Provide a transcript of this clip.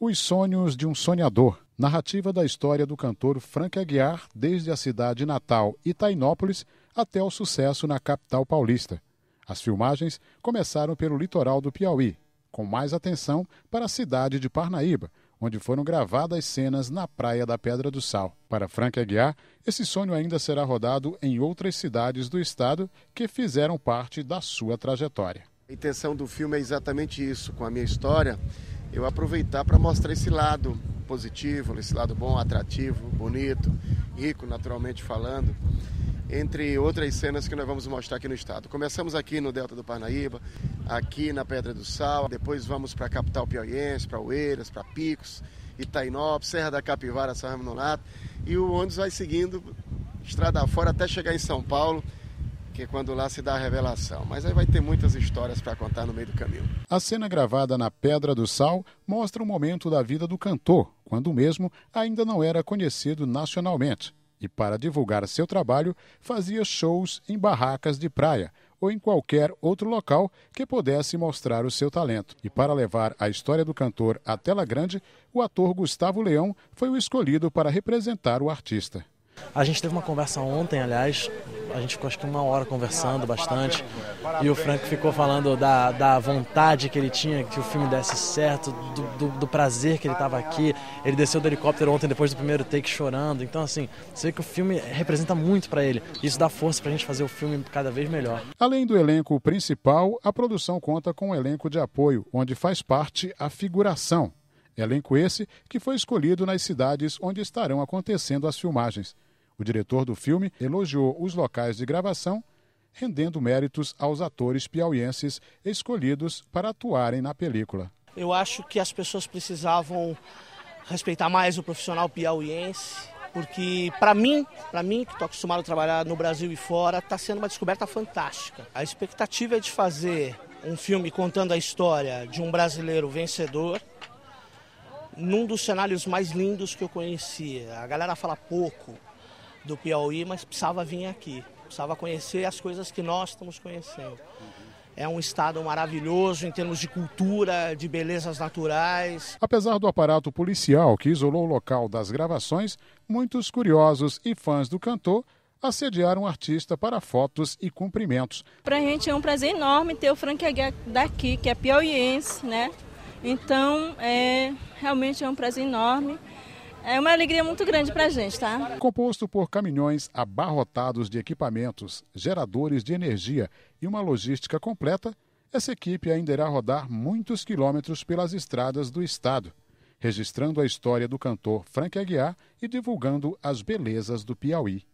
Os Sonhos de um Sonhador, narrativa da história do cantor Frank Aguiar desde a cidade natal Itainópolis até o sucesso na capital paulista. As filmagens começaram pelo litoral do Piauí, com mais atenção para a cidade de Parnaíba, onde foram gravadas cenas na Praia da Pedra do Sal. Para Frank Aguiar, esse sonho ainda será rodado em outras cidades do estado que fizeram parte da sua trajetória. A intenção do filme é exatamente isso, com a minha história eu aproveitar para mostrar esse lado positivo, esse lado bom, atrativo, bonito, rico, naturalmente falando, entre outras cenas que nós vamos mostrar aqui no estado. Começamos aqui no Delta do Parnaíba, aqui na Pedra do Sal, depois vamos para a capital piauiense, para Oeiras, para Picos, Itainópolis, Serra da Capivara, São Ramonato, e o ônibus vai seguindo estrada fora até chegar em São Paulo, que é quando lá se dá a revelação. Mas aí vai ter muitas histórias para contar no meio do caminho. A cena gravada na Pedra do Sal mostra o um momento da vida do cantor, quando o mesmo ainda não era conhecido nacionalmente. E para divulgar seu trabalho, fazia shows em barracas de praia ou em qualquer outro local que pudesse mostrar o seu talento. E para levar a história do cantor à tela grande, o ator Gustavo Leão foi o escolhido para representar o artista. A gente teve uma conversa ontem, aliás, a gente ficou acho que uma hora conversando bastante. E o Franco ficou falando da, da vontade que ele tinha que o filme desse certo, do, do, do prazer que ele estava aqui. Ele desceu do helicóptero ontem depois do primeiro take chorando. Então, assim, você vê que o filme representa muito para ele. Isso dá força para a gente fazer o filme cada vez melhor. Além do elenco principal, a produção conta com um elenco de apoio, onde faz parte a figuração. Elenco esse que foi escolhido nas cidades onde estarão acontecendo as filmagens. O diretor do filme elogiou os locais de gravação, rendendo méritos aos atores piauienses escolhidos para atuarem na película. Eu acho que as pessoas precisavam respeitar mais o profissional piauiense, porque para mim, para mim que estou acostumado a trabalhar no Brasil e fora, está sendo uma descoberta fantástica. A expectativa é de fazer um filme contando a história de um brasileiro vencedor, num dos cenários mais lindos que eu conheci. A galera fala pouco, do Piauí, mas precisava vir aqui, precisava conhecer as coisas que nós estamos conhecendo. É um estado maravilhoso em termos de cultura, de belezas naturais. Apesar do aparato policial que isolou o local das gravações, muitos curiosos e fãs do cantor assediaram o artista para fotos e cumprimentos. Para a gente é um prazer enorme ter o Frank Aguiar daqui, que é piauiense, né? Então, é, realmente é um prazer enorme. É uma alegria muito grande para a gente, tá? Composto por caminhões abarrotados de equipamentos, geradores de energia e uma logística completa, essa equipe ainda irá rodar muitos quilômetros pelas estradas do estado, registrando a história do cantor Frank Aguiar e divulgando as belezas do Piauí.